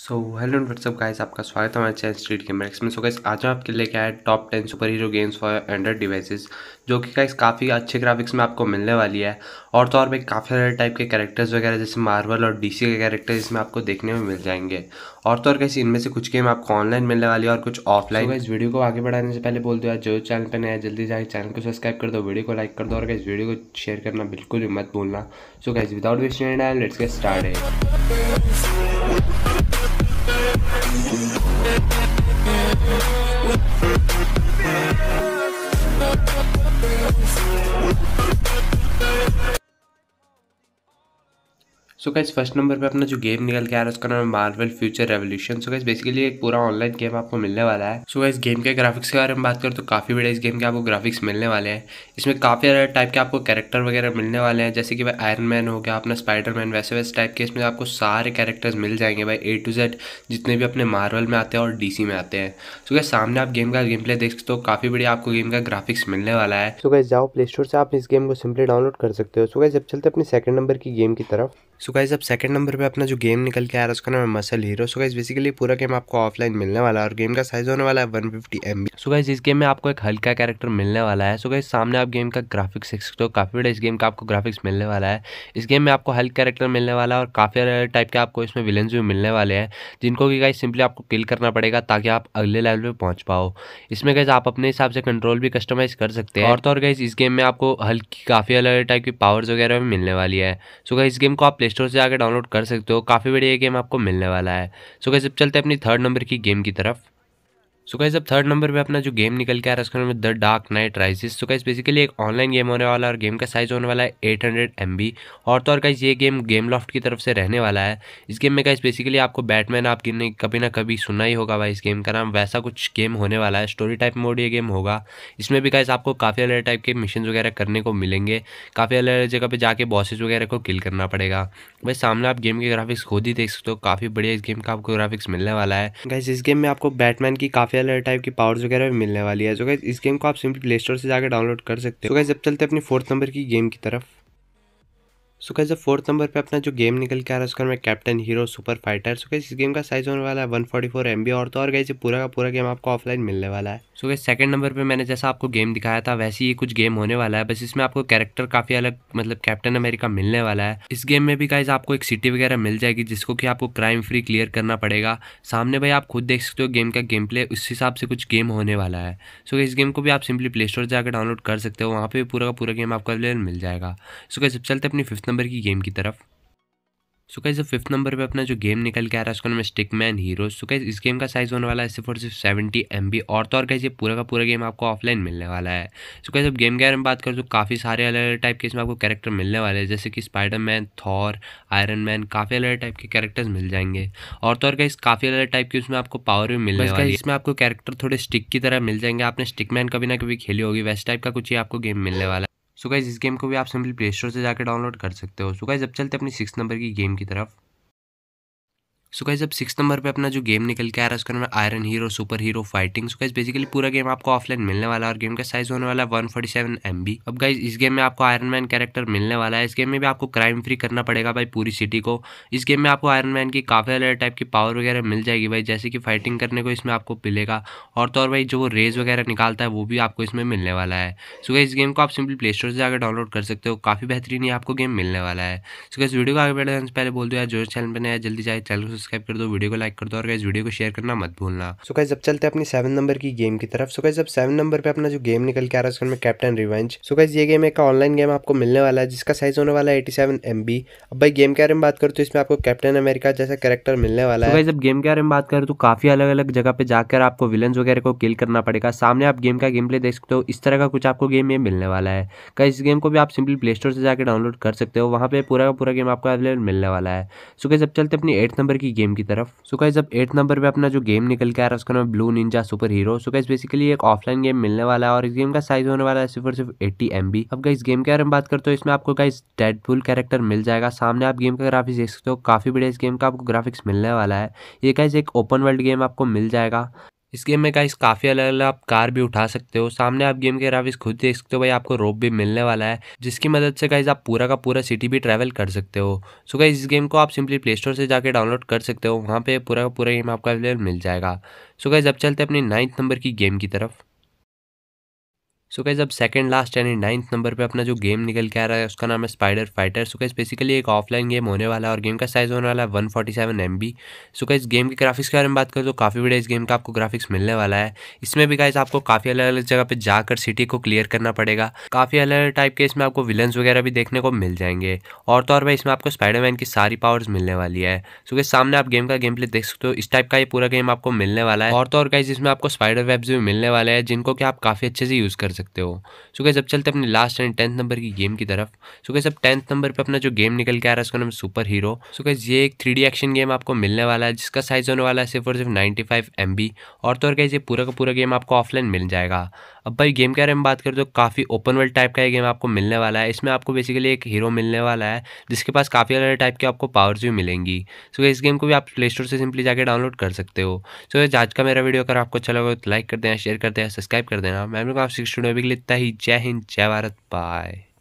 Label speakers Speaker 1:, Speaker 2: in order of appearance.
Speaker 1: So hello and what's up guys आपका स्वागत है हमारे चैनल स्ट्रीट के मैक्स में सो गाइस आज मैं आपके लेके आया top ten super hero games for Android devices जो कि गाइस काफ़ी अच्छे ग्राफिक्स में आपको मिलने वाली है और तो और भी काफ़ी सारे टाइप के कैरेक्टर्स वगैरह जैसे मार्वल और डीसी के कैरेक्टर्स इसमें आपको देखने में मिल जाएंगे और तो और कैसे इनमें से कुछ गेम आपको ऑनलाइन मिलने वाली है और कुछ ऑफलाइन so, इस वीडियो को आगे बढ़ाने से पहले बोल दो यार जो चैनल पर नया जल्दी जाए चैनल को सब्सक्राइब कर दो वीडियो को लाइक कर दो और इस वीडियो को शेयर करना बिल्कुल भी मत भूलना so guys without wasting let's get start है Yeah. So guys first number पे अपना जो गेम निकल के आ रहा है उसका नाम है Marvel Future Revolution so guys basically एक पूरा ऑनलाइन गेम आपको मिलने वाला है सो इस गाइज गेम के ग्राफिक्स के बारे में बात करें तो काफ़ी बड़े इस गेम के आपको ग्राफिक्स मिलने वाले हैं इसमें काफ़ी अलग टाइप के आपको कैरेक्टर वगैरह मिलने वाले हैं जैसे कि भाई आयरन मैन हो गया अपना स्पाइडर मैन वैसे वैसे टाइप के इसमें आपको सारे कैरेक्टर्स मिल जाएंगे भाई ए टू जेड जितने भी अपने मार्वल में आते हैं और डी में आते हैं सो गाइज सामने आप गेम का गेम प्ले देख सकते हो काफ़ी बढ़िया आपको गेम का ग्राफिक्स मिलने वाला है सो गाइज जाओ प्ले स्टोर से आप इस गेम को सिंपली डाउनलोड कर सकते हो सो गाइज जब चलते अपने सेकंड नंबर की गेम की तरफ सो सो गाइज अब सेकंड नंबर पे अपना जो गेम निकल के आ रहा है उसका नाम है Muscle Hero so guys basically पूरा गेम आपको ऑफलाइन मिलने वाला है और गेम का साइज होने वाला है one fifty M B so guys इस गेम में आपको एक हल्का कैरेक्टर मिलने वाला है सो गाइज सामने आप गेम का ग्राफिक्स देख सकते हो काफ़ी बड़ा इस गेम का आपको ग्राफिक्स मिलने वाला है इस गेम में आपको हल्का कैरेक्टर मिलने वाला है और काफ़ी टाइप के आपको इसमें विलन भी मिलने वाले हैं जिनको कि गाइज सिंपली आपको किल करना पड़ेगा ताकि आप अगले लेवल पर पहुंच पाओ इसमें गाइज आप अपने हिसाब से कंट्रोल भी कस्टमाइज़ कर सकते हैं और तो और गाइज इस गेम में आपको हल्की काफ़ी अलग टाइप की पावर्स वगैरह भी मिलने वाली है सो गाइज इस गेम को आप प्ले स्टोर स्टोर से जाकर डाउनलोड कर सकते हो काफ़ी बढ़िया गेम आपको मिलने वाला है सो कैसे चलते हैं अपनी थर्ड नंबर की गेम की तरफ सो गाइज अब थर्ड नंबर पे अपना जो गेम निकल के आ रहा है उसका नाम है The Dark Knight Rises so guys basically एक ऑनलाइन गेम होने वाला है और गेम का साइज होने वाला है 800 हंड्रेड और तो और गाइज ये गेम गेम लॉफ्ट की तरफ से रहने वाला है इस गेम में गाइज बेसिकली आपको बैटमैन आप गिरने कभी ना कभी सुना ही होगा भाई इस गेम का नाम वैसा कुछ गेम होने वाला है स्टोरी टाइप मोड ये गेम होगा इसमें भी गाइज आपको काफ़ी अलग टाइप के मिशन वगैरह करने को मिलेंगे काफ़ी अलग अलग जगह पर जाके बॉसेज वगैरह को किल करना पड़ेगा भाई सामने आप गेम के ग्राफिक्स खुद ही देख सकते हो काफ़ी बढ़िया इस गेम का आपको ग्राफिक्स मिलने वाला है गाइज इस गेम में आपको बैटमैन की काफ़ी काफ़ी अलग टाइप की पावर्स वगैरह भी मिलने वाली है जो गाइज इस गेम को आप सिंपली प्ले स्टोर से जाकर डाउनलोड कर सकते हो गाइज जब चलते अपनी फोर्थ नंबर की गेम की तरफ सो कैसे फोर्थ नंबर पे अपना जो गेम निकल के आ रहा है उसका मैं Captain Hero Super Fighter so guys इस गेम का साइज होने वाला है one forty four M B और तो और कैसे पूरा का पूरा गेम आपको ऑफलाइन मिलने वाला है सो कैसे सेकंड नंबर पे मैंने जैसा आपको गेम दिखाया था वैसे ही कुछ गेम होने वाला है बस इसमें आपको कैरेक्टर काफी अलग मतलब कैप्टन अमेरिका मिलने वाला है इस गेम में भी गाइज आपको एक सिटी वगैरह मिल जाएगी जिसको कि आपको क्राइम फ्री क्लियर करना पड़ेगा सामने भाई आप खुद देख सकते हो गेम का गेम प्ले उस हिसाब से कुछ गेम होने वाला है सो इस गेम को भी आप सिंपली प्ले स्टोर जाकर डाउनलोड कर सकते हो वहाँ पर पूरा का पूरा गेम आपको अवेलेबल मिल जाएगा सो कैसे चलते अपनी फिफ्थ नंबर की गेम की तरफ सो गाइज अब फिफ्थ नंबर पे अपना जो गेम निकल के आ रहा है उसका नाम Stick Man Hero so guys इस गेम का साइज होने वाला है सिर्फ और सिर्फ सेवेंटी एम और तो और कैसे पूरा का पूरा गेम आपको ऑफलाइन मिलने वाला है सो गाइज अब गेम के बारे में बात करूँ तो काफ़ी सारे अलग अलग टाइप के इसमें आपको कैरेक्टर मिलने वाले हैं जैसे कि Spider Man Thor Iron Man काफ़ी अलग टाइप के कैरेक्टर्स मिल जाएंगे और तो और कैसे काफ़ी अलग टाइप के उसमें आपको पावर भी मिल जाएगा इसमें आपको कैरेक्टर थोड़े स्टिक की तरह मिल जाएंगे आपने स्टिक मैन कभी ना कभी खेली होगी वैसे टाइप का कुछ ही आपको गेम मिलने वाला है सो गाइज इस गेम को भी आप सिंपली प्ले स्टोर से जाकर डाउनलोड कर सकते हो सो गाइज अब चलते अपनी सिक्स नंबर की गेम की तरफ सो गाइज अब सिक्स नंबर पे अपना जो गेम निकल के आ रहा है उसका नाम है Iron Hero super hero fighting so guys basically पूरा गेम आपको ऑफलाइन मिलने वाला है और गेम का साइज होने वाला है one forty seven M B अब गाइज इस गेम में आपको आयरन मैन कैरेक्टर मिलने वाला है इस गेम में भी आपको क्राइम फ्री करना पड़ेगा भाई पूरी सिटी को इस गेम में आपको आयरन मैन की काफ़ी अलग टाइप की पावर वगैरह मिल जाएगी भाई जैसे कि फाइटिंग करने को इसमें आपको मिलेगा और तो और भाई जो रेज वगैरह निकालता है वो भी आपको इसमें मिलने वाला है सो गाइज इस गेम को आप सिंपली प्ले स्टोर से जाकर डाउनलोड कर सकते हो काफ़ी बेहतरीन ही आपको गेम मिलने वाला है सो गाइज वीडियो को आगे बढ़ने से पहले बोल दो यार जो चैनल पर नया जल्दी जाए चैनल को सब्सक्राइब कर दो वीडियो को लाइक कर दो और इस वीडियो को शेयर करना मत भूलना सो गाइज जब चलते अपनी सेवन नंबर की गेम की तरफ सो गाइज जब सेवन नंबर पे अपना जो गेम निकल के आ रहा है उसमें कैप्टन रिवेंज सो ये गेम एक ऑनलाइन गेम आपको मिलने वाला है जिसका साइज होने वाला है एटी सेवन एम बी अब भाई गेम के बारे में बात करूँ तो इसमें आपको कैप्टन अमेरिका जैसा कैरेक्टर मिलने वाला है जब गेम के बारे में बात करें तो काफी अलग अलग जगह पे जाकर आपको विलन वगैरह को किल करना पड़ेगा सामने आप गेम का गेम प्ले देख सकते हो इस तरह का कुछ आपको गेम ये मिलने वाला है का इस गेम को भी आप सिंपली प्ले स्टोर से जाकर डाउनलोड कर सकते हो वहाँ पे पूरा का पूरा गेम आपको अवेलेबल मिलने वाला है सो कैसे जब चलते अपनी एट्थ नंबर की की गेम की तरफ सो गाइज अब एट नंबर पे अपना जो गेम निकल के आ रहा है उसका नाम Blue Ninja super hero so guys basically एक ऑफलाइन गेम मिलने वाला है और इस गेम का साइज होने वाला है सिर्फ और सिर्फ एट्टी एम बी अब गाइज गेम के बारे में बात करते हैं इसमें आपको गाइज डेडपुल कैरेक्टर मिल जाएगा सामने आप गेम का ग्राफिक्स देख सकते हो काफी बड़े इस गेम का आपको ग्राफिक्स मिलने वाला है ये गाइज एक ओपन वर्ल्ड गेम आपको मिल जाएगा इस गेम में गाइस काफ़ी अलग अलग आप कार भी उठा सकते हो सामने आप गेम के ग्राफिक्स खुद देख सकते हो भाई आपको रोप भी मिलने वाला है जिसकी मदद से गाइस आप पूरा का पूरा सिटी भी ट्रैवल कर सकते हो सो गाइस इस गेम को आप सिंपली प्ले स्टोर से जाकर डाउनलोड कर सकते हो वहाँ पे पूरा का पूरा गेम आपका अवेलेबल मिल जाएगा सो गाइज अब चलते अपनी नाइन्थ नंबर की गेम की तरफ सो कैसे अब सेकंड लास्ट यानी नाइन्थ नंबर पे अपना जो गेम निकल के आ रहा है उसका नाम है Spider Fighter so guys basically एक ऑफलाइन गेम होने वाला है और गेम का साइज़ होने वाला है one forty seven M B so guys game के ग्राफिक्स के बारे में बात करें तो काफ़ी बड़े इस गेम का आपको ग्राफिक्स मिलने वाला है इसमें भी गाइज आपको काफ़ी अलग अलग जगह पर जाकर सिटी को क्लियर करना पड़ेगा काफ़ी अलग अलग टाइप के इसमें आपको विलन्स वगैरह भी देखने को मिल जाएंगे और तो और भाई इसमें आपको स्पाइडर की सारी पावर्स मिलने वाली है सो गाइज सामने आप गेम का गेम प्ले देख सकते हो इस टाइप का ये पूरा गेम आपको मिलने वाला है और तो और इसमें आपको स्पाइडर वेब्स भी मिलने वाले हैं जिनको कि आप काफ़ी अच्छे से यूज़ कर सकते सकते हो सो गैस अब चलते अपने लास्ट एंड टेंथ नंबर की गेम की तरफ सो गैस अब टेंथ नंबर पर अपना जो गेम निकल के आ रहा है उसका नाम सुपर हीरो सो गैस ये एक थ्री एक्शन गेम आपको मिलने वाला है जिसका साइज होने वाला है सिर्फ और सिर्फ नाइन्टी फाइव और तो और गैस ये पूरा का पूरा गेम आपको ऑफलाइन मिल जाएगा अब भाई गेम के बारे में बात करें तो काफ़ी ओपन वर्ल्ड टाइप का ये गेम आपको मिलने वाला है इसमें आपको बेसिकली एक हीरो मिलने वाला है जिसके पास काफ़ी अलग टाइप के आपको पावर्स भी मिलेंगी सो इस गेम को भी आप प्ले स्टोर से सिंपली जाकर डाउनलोड कर सकते हो सो so, आज का मेरा वीडियो अगर आपको अच्छा लगा तो लाइक कर देना शेयर कर देना सब्सक्राइब कर देना मैं लोग आप सिक्स स्टूडियो भी लिखता ही जय हिंद जय भारत बाय